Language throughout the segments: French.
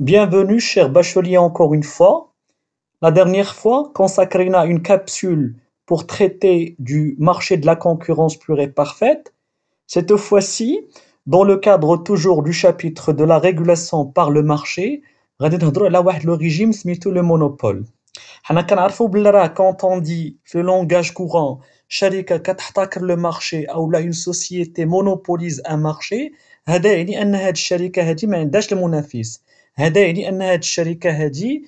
Bienvenue cher Bachelier encore une fois. La dernière fois, à une capsule pour traiter du marché de la concurrence pure et parfaite. Cette fois-ci, dans le cadre toujours du chapitre de la régulation par le marché, le régime le monopole. Quand on dit le langage courant, le marché ou une société monopolise un marché, le يعني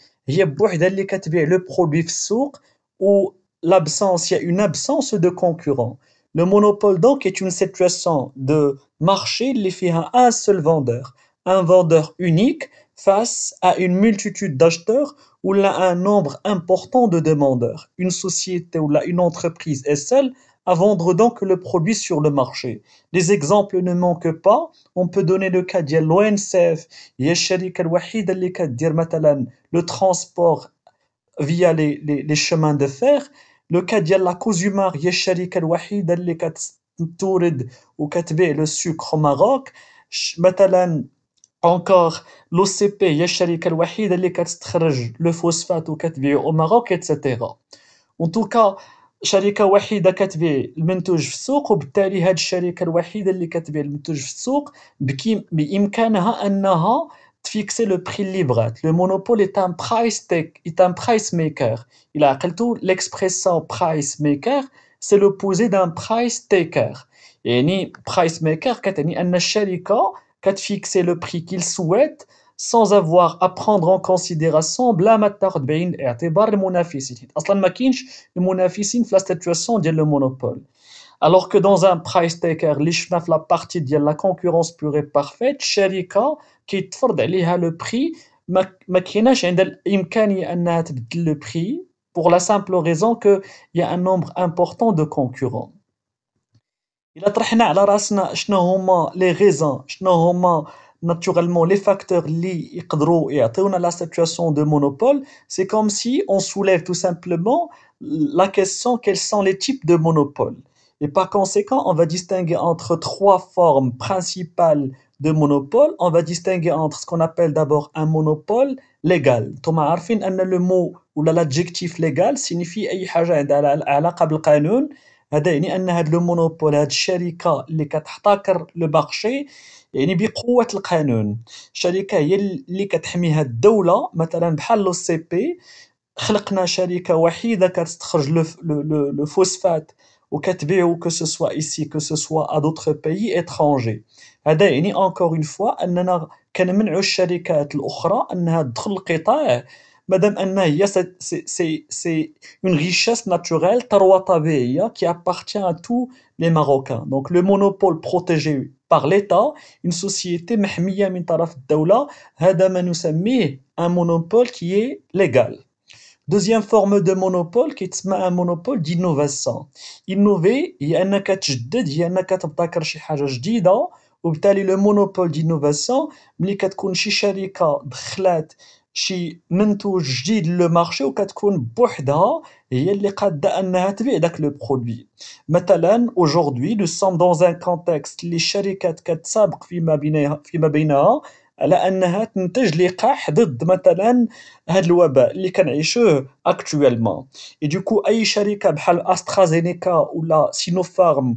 que l'absence, il y a une absence de concurrents. Le monopole donc est une situation de marché qui a un seul vendeur, un vendeur unique face à une multitude d'acheteurs ou là un nombre important de demandeurs. Une société ou une entreprise est seule à vendre donc le produit sur le marché. Les exemples ne manquent pas. On peut donner le cas de l'ONCF, le transport via les, chemins de fer, le cas de la Cozumar, le sucre au Maroc, encore l'OCP, le phosphate au Maroc, etc. En tout cas, شركه وحيده كتبيع المنتوج في السوق وبالتالي هذه الشركه الوحيده اللي كتبيع المنتوج في السوق بامكانها انها تفيكسي لو بري اللي بغات لو مونوبول ايت ان برايس تيك ايت ان برايس ميكر الى عقلتو ليكسبريسيون برايس ميكر سي لو بوزي دان برايس تيكر يعني برايس ميكر كتعني ان الشركه كتفيكسي لو بري كيل سويت sans avoir à prendre en considération la matière bain et à tebar le monafisite. Aslan Makinch, le monafisine, la situation de le monopole. Alors que dans un price taker, l'ishnaf, la partie de la concurrence pure et parfaite, Sherika, qui tford, elle a le prix, Makinach, elle imkani anat le prix, pour la simple raison qu'il y a un nombre important de concurrents. Il a trahina à la rasna, les raisons, chnohoma, naturellement les facteurs liés à la situation de monopole, c'est comme si on soulève tout simplement la question quels sont les types de monopoles. Et par conséquent, on va distinguer entre trois formes principales de monopole. On va distinguer entre ce qu'on appelle d'abord un monopole légal. Thomas Arfin, le mot ou l'adjectif légal signifie هذا يعني ان هذا لو مونوبول هاد الشركه اللي كتحتكر لو بارشي يعني بقوه القانون الشركه هي اللي كتحميها الدوله مثلا بحال لو سي بي خلقنا شركه وحيده كتستخرج لو فوسفات وكتبيعو كو سو سوا ايسي كو سو سوا ا دوطخ باي اترانجي هذا يعني انكور اون فوا اننا كنمنعو الشركات الاخرى انها تدخل القطاع Madame Annaïa, c'est une richesse naturelle, qui appartient à tous les Marocains. Donc le monopole protégé par l'État, une société محمية من طرف الدولة, un monopole qui est légal. Deuxième forme de monopole qui est un monopole d'innovation. Innover, il y a un تجدد, il y a un تبتكر شي حاجة جديدة, وبالتالي le monopole d'innovation, ملي كتكون شي شركة دخلات شي منتوج جديد للمارشي وكتكون بوحدها هي اللي قاده انها تبيع داك لو برودوي مثلا اجوردي لو سام دون ان كونتكست اللي الشركات كتسابق فيما بينها فيما بينها على انها تنتج لقاح ضد مثلا هذا الوباء اللي كنعيشوه اكطوالمون اي دوكو اي شركه بحال استرازينيكا ولا سينوفارم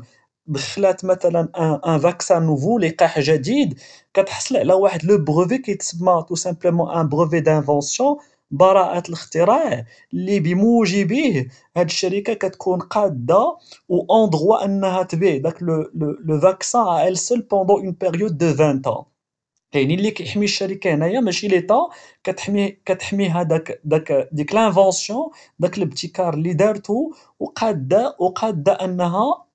دخلات مثلا ان فاكسان نوفو لقاح جديد كتحصل على واحد لو بروفي كيتسمى تو سامبلومون ان بروفي دانفونسيون براءة الاختراع اللي بموجبه هاد الشركة كتكون قادة و اون دغوا انها تبيع داك لو فاكسان ال سول بوندون اون بيريود دو 20 ans يعني اللي كيحمي الشركه هنايا ماشي ليطا كتحمي كتحمي هذاك داك ديك لانفونسيون داك الابتكار اللي دارته وقاده وقاده انها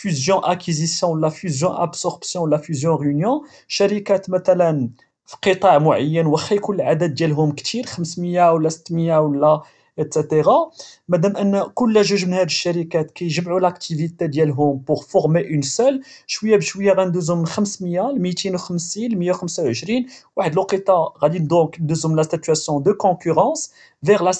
fusion-acquisition ولا fusion-absorption ولا fusion-réunion شركات مثلا في قطاع معين واخا يكون العدد ديالهم كثير 500 ولا 600 ولا etc. Madame, ان كل جوج من de la كيجمعوا لاكتيفيتي ديالهم بور فورمي اون une شويه بشويه غندوزو من 500 ل 250 ل 125 واحد الوقيته غادي دونك ندوزو من لا سيتواسيون دو كونكورونس فيغ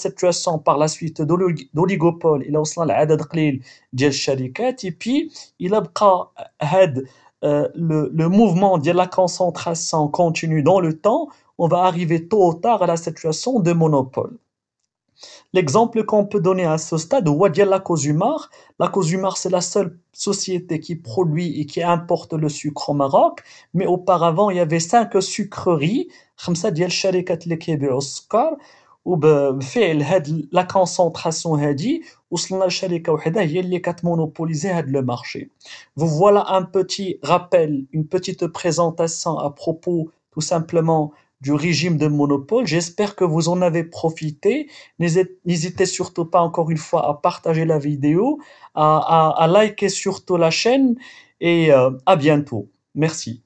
la le, le, mouvement de la concentration continue dans le temps, on va arriver tôt ou tard à la situation de monopole. L'exemple qu'on peut donner à ce stade, la la La Cozumar, c'est la seule société qui produit et qui importe le sucre au Maroc. Mais auparavant, il y avait cinq sucreries. où Diel Sharikat la concentration Hadi. Ou Slana a le marché. Vous voilà un petit rappel, une petite présentation à propos, tout simplement, du régime de monopole. J'espère que vous en avez profité. N'hésitez surtout pas encore une fois à partager la vidéo, à, liker surtout la chaîne et euh, à bientôt. Merci.